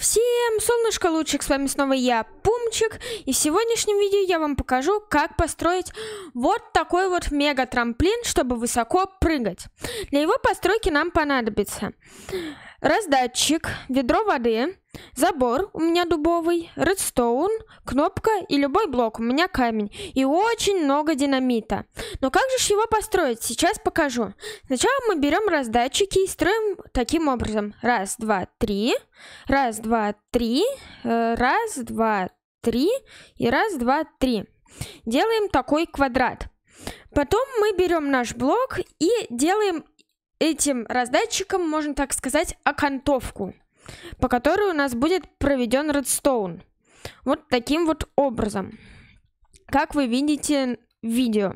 Всем солнышко лучик, с вами снова я, Пумчик, и в сегодняшнем видео я вам покажу, как построить вот такой вот мега трамплин, чтобы высоко прыгать. Для его постройки нам понадобится раздатчик, ведро воды, забор у меня дубовый, редстоун, кнопка и любой блок, у меня камень. И очень много динамита. Но как же его построить, сейчас покажу. Сначала мы берем раздатчики и строим таким образом. Раз, два, три. Раз, два, три. Э, раз, два, три. И раз, два, три. Делаем такой квадрат. Потом мы берем наш блок и делаем этим раздатчиком, можно так сказать, окантовку, по которой у нас будет проведен редстоун. Вот таким вот образом. Как вы видите в видео.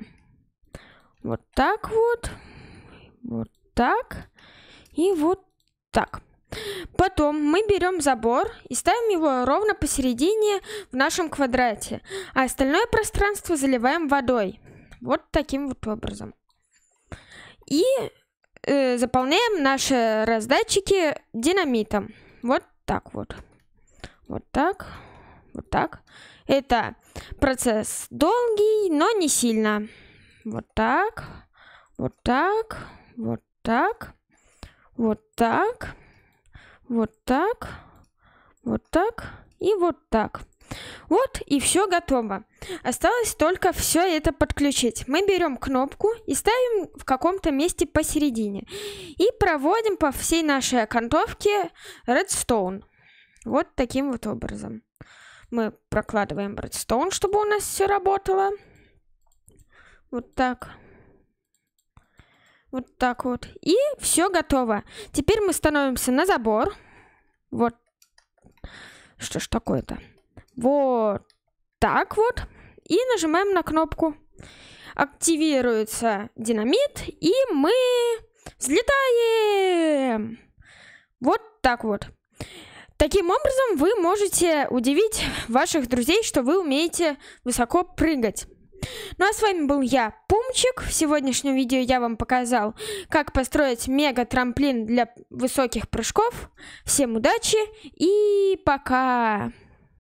Вот так вот. Вот так. И вот так. Потом мы берем забор и ставим его ровно посередине в нашем квадрате, а остальное пространство заливаем водой. Вот таким вот образом. И э, заполняем наши раздатчики динамитом. Вот так вот. Вот так. Вот так. Это процесс долгий, но не сильно. Вот так. Вот так. Вот так. Вот так. Вот так. Вот так. И вот так. Вот и все готово. Осталось только все это подключить. Мы берем кнопку и ставим в каком-то месте посередине. И проводим по всей нашей окантовке Redstone. Вот таким вот образом. Мы прокладываем Redstone, чтобы у нас все работало. Вот так. Вот так вот. И все готово. Теперь мы становимся на забор. Вот. Что ж такое-то? Вот так вот и нажимаем на кнопку. Активируется динамит, и мы взлетаем. Вот так вот. Таким образом, вы можете удивить ваших друзей, что вы умеете высоко прыгать. Ну а с вами был я, Пумчик. В сегодняшнем видео я вам показал, как построить мега-трамплин для высоких прыжков. Всем удачи и пока!